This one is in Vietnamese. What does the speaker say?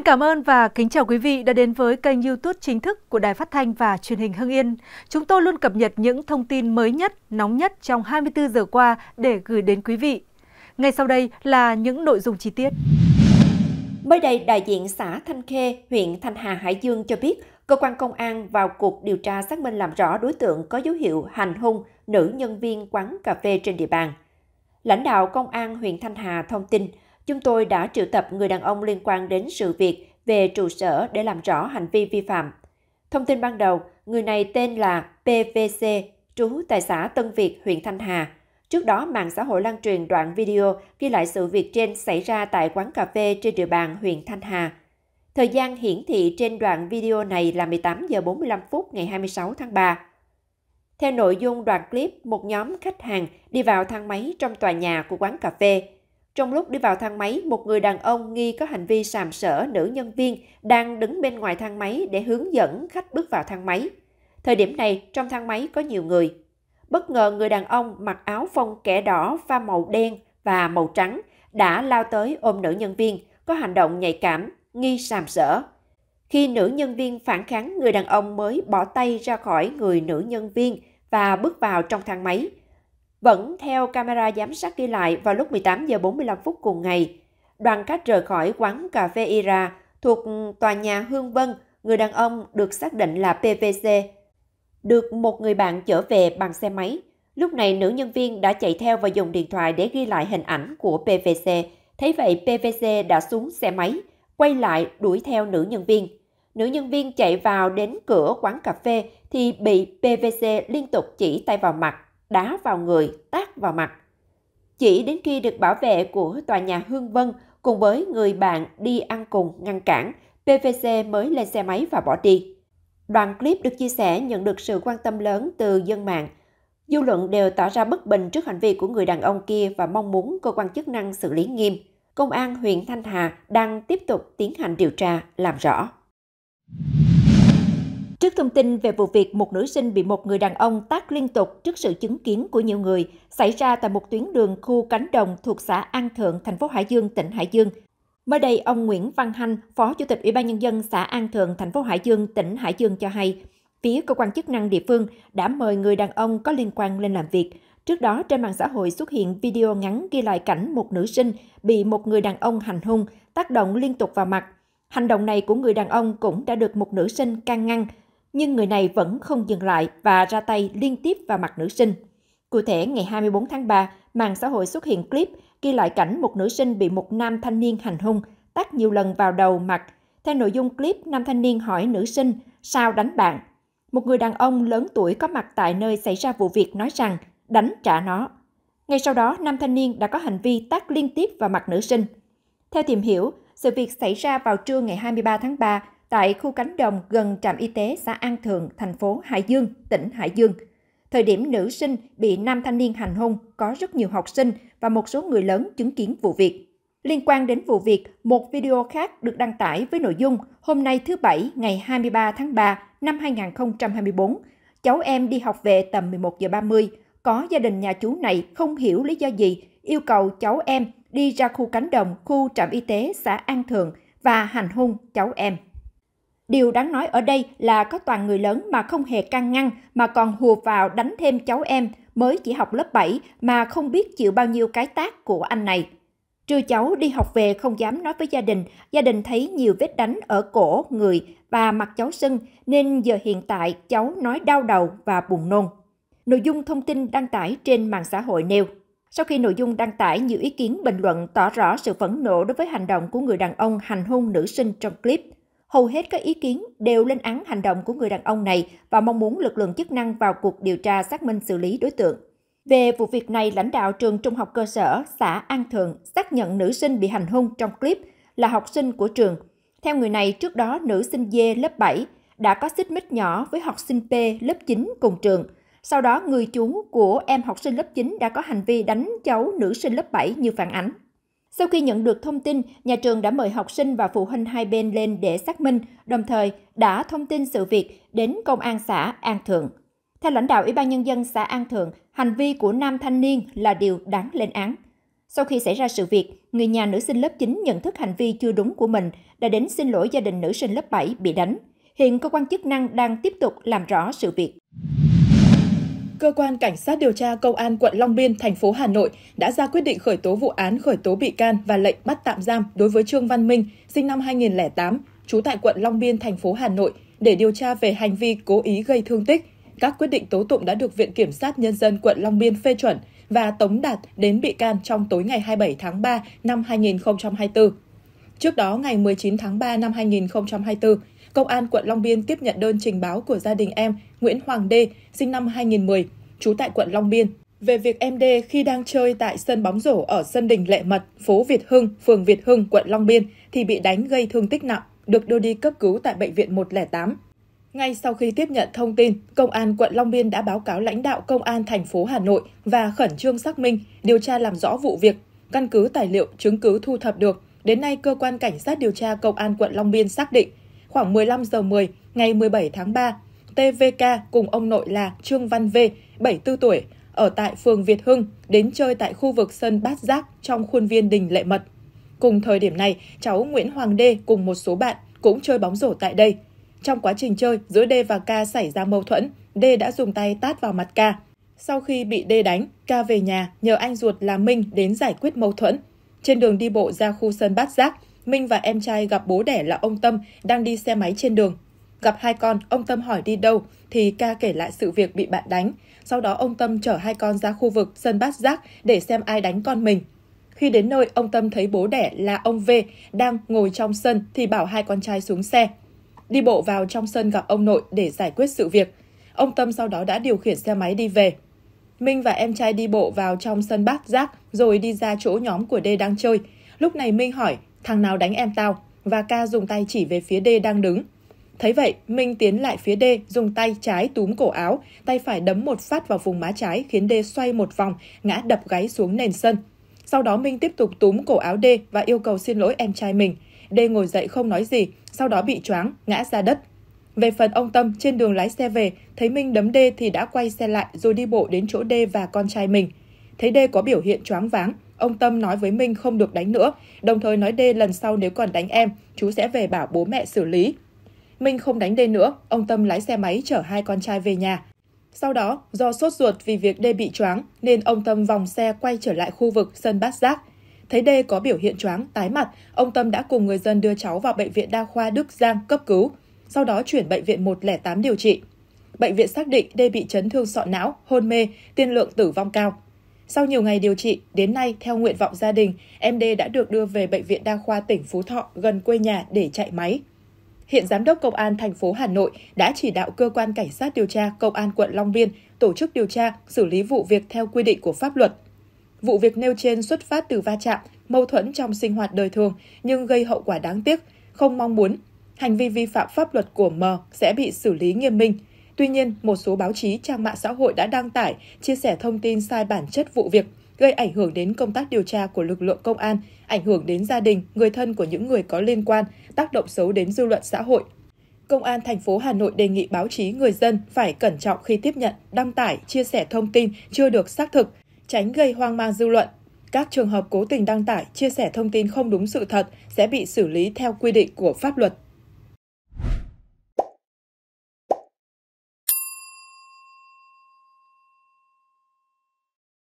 Xin cảm ơn và kính chào quý vị đã đến với kênh youtube chính thức của Đài Phát Thanh và Truyền hình Hưng Yên. Chúng tôi luôn cập nhật những thông tin mới nhất, nóng nhất trong 24 giờ qua để gửi đến quý vị. Ngay sau đây là những nội dung chi tiết. Mới đây, đại diện xã Thanh Khê, huyện Thanh Hà, Hải Dương cho biết, cơ quan công an vào cuộc điều tra xác minh làm rõ đối tượng có dấu hiệu hành hung nữ nhân viên quán cà phê trên địa bàn. Lãnh đạo công an huyện Thanh Hà thông tin, chúng tôi đã triệu tập người đàn ông liên quan đến sự việc về trụ sở để làm rõ hành vi vi phạm. Thông tin ban đầu, người này tên là PVC, trú tại xã Tân Việt, huyện Thanh Hà. Trước đó, mạng xã hội lan truyền đoạn video ghi lại sự việc trên xảy ra tại quán cà phê trên địa bàn huyện Thanh Hà. Thời gian hiển thị trên đoạn video này là 18 giờ 45 phút ngày 26 tháng 3. Theo nội dung đoạn clip, một nhóm khách hàng đi vào thang máy trong tòa nhà của quán cà phê – trong lúc đi vào thang máy, một người đàn ông nghi có hành vi sàm sỡ nữ nhân viên đang đứng bên ngoài thang máy để hướng dẫn khách bước vào thang máy. Thời điểm này, trong thang máy có nhiều người. Bất ngờ người đàn ông mặc áo phông kẻ đỏ pha màu đen và màu trắng đã lao tới ôm nữ nhân viên, có hành động nhạy cảm, nghi sàm sỡ. Khi nữ nhân viên phản kháng, người đàn ông mới bỏ tay ra khỏi người nữ nhân viên và bước vào trong thang máy – vẫn theo camera giám sát ghi lại vào lúc 18 giờ 45 phút cùng ngày, đoàn khách rời khỏi quán cà phê Ira thuộc tòa nhà Hương Vân, người đàn ông được xác định là PVC, được một người bạn chở về bằng xe máy. Lúc này nữ nhân viên đã chạy theo và dùng điện thoại để ghi lại hình ảnh của PVC. Thấy vậy PVC đã xuống xe máy, quay lại đuổi theo nữ nhân viên. Nữ nhân viên chạy vào đến cửa quán cà phê thì bị PVC liên tục chỉ tay vào mặt đá vào người, tát vào mặt. Chỉ đến khi được bảo vệ của tòa nhà Hương Vân cùng với người bạn đi ăn cùng ngăn cản, PVC mới lên xe máy và bỏ đi. Đoạn clip được chia sẻ nhận được sự quan tâm lớn từ dân mạng. Dư luận đều tỏ ra bất bình trước hành vi của người đàn ông kia và mong muốn cơ quan chức năng xử lý nghiêm. Công an huyện Thanh Hà đang tiếp tục tiến hành điều tra, làm rõ. Trước thông tin về vụ việc một nữ sinh bị một người đàn ông tác liên tục trước sự chứng kiến của nhiều người xảy ra tại một tuyến đường khu cánh đồng thuộc xã An Thượng, thành phố Hải Dương, tỉnh Hải Dương. Mới đây, ông Nguyễn Văn Hanh, Phó Chủ tịch Ủy ban Nhân dân xã An Thượng, thành phố Hải Dương, tỉnh Hải Dương cho hay, phía cơ quan chức năng địa phương đã mời người đàn ông có liên quan lên làm việc. Trước đó, trên mạng xã hội xuất hiện video ngắn ghi lại cảnh một nữ sinh bị một người đàn ông hành hung, tác động liên tục vào mặt. Hành động này của người đàn ông cũng đã được một nữ sinh can ngăn, nhưng người này vẫn không dừng lại và ra tay liên tiếp vào mặt nữ sinh. Cụ thể, ngày 24 tháng 3, mạng xã hội xuất hiện clip ghi lại cảnh một nữ sinh bị một nam thanh niên hành hung, tắt nhiều lần vào đầu mặt. Theo nội dung clip, nam thanh niên hỏi nữ sinh, sao đánh bạn? Một người đàn ông lớn tuổi có mặt tại nơi xảy ra vụ việc nói rằng, đánh trả nó. Ngay sau đó, nam thanh niên đã có hành vi tát liên tiếp vào mặt nữ sinh. Theo tìm hiểu, sự việc xảy ra vào trưa ngày 23 tháng 3 tại khu cánh đồng gần trạm y tế xã An Thượng, thành phố Hải Dương, tỉnh Hải Dương. Thời điểm nữ sinh bị nam thanh niên hành hung, có rất nhiều học sinh và một số người lớn chứng kiến vụ việc. Liên quan đến vụ việc, một video khác được đăng tải với nội dung hôm nay thứ Bảy ngày 23 tháng 3 năm 2024. Cháu em đi học về tầm 11 giờ 30, có gia đình nhà chú này không hiểu lý do gì yêu cầu cháu em đi ra khu cánh đồng khu trạm y tế xã An Thượng và hành hung cháu em. Điều đáng nói ở đây là có toàn người lớn mà không hề can ngăn mà còn hùa vào đánh thêm cháu em mới chỉ học lớp 7 mà không biết chịu bao nhiêu cái tác của anh này. Trưa cháu đi học về không dám nói với gia đình, gia đình thấy nhiều vết đánh ở cổ, người và mặt cháu sưng nên giờ hiện tại cháu nói đau đầu và buồn nôn. Nội dung thông tin đăng tải trên mạng xã hội nêu. Sau khi nội dung đăng tải, nhiều ý kiến bình luận tỏ rõ sự phẫn nộ đối với hành động của người đàn ông hành hung nữ sinh trong clip – Hầu hết các ý kiến đều lên án hành động của người đàn ông này và mong muốn lực lượng chức năng vào cuộc điều tra xác minh xử lý đối tượng. Về vụ việc này, lãnh đạo trường trung học cơ sở xã An Thượng xác nhận nữ sinh bị hành hung trong clip là học sinh của trường. Theo người này, trước đó nữ sinh D lớp 7 đã có xích mích nhỏ với học sinh P lớp 9 cùng trường. Sau đó, người chú của em học sinh lớp 9 đã có hành vi đánh cháu nữ sinh lớp 7 như phản ánh. Sau khi nhận được thông tin, nhà trường đã mời học sinh và phụ huynh hai bên lên để xác minh, đồng thời đã thông tin sự việc đến công an xã An Thượng. Theo lãnh đạo Ủy ban Nhân dân xã An Thượng, hành vi của nam thanh niên là điều đáng lên án. Sau khi xảy ra sự việc, người nhà nữ sinh lớp 9 nhận thức hành vi chưa đúng của mình đã đến xin lỗi gia đình nữ sinh lớp 7 bị đánh. Hiện cơ quan chức năng đang tiếp tục làm rõ sự việc cơ quan cảnh sát điều tra công an quận Long Biên, thành phố Hà Nội đã ra quyết định khởi tố vụ án khởi tố bị can và lệnh bắt tạm giam đối với Trương Văn Minh, sinh năm 2008, trú tại quận Long Biên, thành phố Hà Nội để điều tra về hành vi cố ý gây thương tích. Các quyết định tố tụng đã được Viện Kiểm sát Nhân dân quận Long Biên phê chuẩn và tống đạt đến bị can trong tối ngày 27 tháng 3 năm 2024. Trước đó, ngày 19 tháng 3 năm 2024, Công an quận Long Biên tiếp nhận đơn trình báo của gia đình em Nguyễn Hoàng Đê, sinh năm 2010, trú tại quận Long Biên, về việc em D khi đang chơi tại sân bóng rổ ở sân đình Lệ Mật, phố Việt Hưng, phường Việt Hưng, quận Long Biên thì bị đánh gây thương tích nặng, được đưa đi cấp cứu tại bệnh viện 108. Ngay sau khi tiếp nhận thông tin, Công an quận Long Biên đã báo cáo lãnh đạo Công an thành phố Hà Nội và khẩn trương xác minh, điều tra làm rõ vụ việc. Căn cứ tài liệu, chứng cứ thu thập được, đến nay cơ quan cảnh sát điều tra Công an quận Long Biên xác định khoảng 15 giờ 10 ngày 17 tháng 3, TVK cùng ông nội là Trương Văn V, 74 tuổi, ở tại phường Việt Hưng, đến chơi tại khu vực sân Bát Giác trong khuôn viên đình Lệ Mật. Cùng thời điểm này, cháu Nguyễn Hoàng Đê cùng một số bạn cũng chơi bóng rổ tại đây. Trong quá trình chơi, giữa Đê và Ca xảy ra mâu thuẫn, Đê đã dùng tay tát vào mặt Ca. Sau khi bị Đê đánh, Ca về nhà nhờ anh ruột là Minh đến giải quyết mâu thuẫn. Trên đường đi bộ ra khu sân Bát Giác, Minh và em trai gặp bố đẻ là ông Tâm đang đi xe máy trên đường. Gặp hai con, ông Tâm hỏi đi đâu thì ca kể lại sự việc bị bạn đánh. Sau đó ông Tâm chở hai con ra khu vực sân bát giác để xem ai đánh con mình. Khi đến nơi, ông Tâm thấy bố đẻ là ông V đang ngồi trong sân thì bảo hai con trai xuống xe. Đi bộ vào trong sân gặp ông nội để giải quyết sự việc. Ông Tâm sau đó đã điều khiển xe máy đi về. Minh và em trai đi bộ vào trong sân bát giác rồi đi ra chỗ nhóm của D đang chơi. Lúc này Minh hỏi, thằng nào đánh em tao? Và ca dùng tay chỉ về phía D đang đứng. Thấy vậy, Minh tiến lại phía D, dùng tay trái túm cổ áo, tay phải đấm một phát vào vùng má trái khiến D xoay một vòng, ngã đập gáy xuống nền sân. Sau đó Minh tiếp tục túm cổ áo D và yêu cầu xin lỗi em trai mình. D ngồi dậy không nói gì, sau đó bị choáng, ngã ra đất. Về phần ông Tâm, trên đường lái xe về, thấy Minh đấm D thì đã quay xe lại rồi đi bộ đến chỗ D và con trai mình. Thấy D có biểu hiện choáng váng, ông Tâm nói với Minh không được đánh nữa, đồng thời nói d lần sau nếu còn đánh em, chú sẽ về bảo bố mẹ xử lý. Minh không đánh d nữa, ông Tâm lái xe máy chở hai con trai về nhà. Sau đó, do sốt ruột vì việc d bị choáng nên ông Tâm vòng xe quay trở lại khu vực sân bát giác. Thấy d có biểu hiện choáng, tái mặt, ông Tâm đã cùng người dân đưa cháu vào bệnh viện đa khoa Đức Giang cấp cứu, sau đó chuyển bệnh viện 108 điều trị. Bệnh viện xác định d bị chấn thương sọ não, hôn mê, tiên lượng tử vong cao. Sau nhiều ngày điều trị, đến nay theo nguyện vọng gia đình, em D đã được đưa về bệnh viện đa khoa tỉnh Phú Thọ gần quê nhà để chạy máy. Hiện giám đốc công an thành phố Hà Nội đã chỉ đạo cơ quan cảnh sát điều tra công an quận Long Biên tổ chức điều tra, xử lý vụ việc theo quy định của pháp luật. Vụ việc nêu trên xuất phát từ va chạm, mâu thuẫn trong sinh hoạt đời thường nhưng gây hậu quả đáng tiếc, không mong muốn. Hành vi vi phạm pháp luật của M sẽ bị xử lý nghiêm minh. Tuy nhiên, một số báo chí, trang mạng xã hội đã đăng tải, chia sẻ thông tin sai bản chất vụ việc, gây ảnh hưởng đến công tác điều tra của lực lượng công an, ảnh hưởng đến gia đình, người thân của những người có liên quan, tác động xấu đến dư luận xã hội. Công an thành phố Hà Nội đề nghị báo chí người dân phải cẩn trọng khi tiếp nhận, đăng tải, chia sẻ thông tin chưa được xác thực, tránh gây hoang mang dư luận. Các trường hợp cố tình đăng tải, chia sẻ thông tin không đúng sự thật sẽ bị xử lý theo quy định của pháp luật.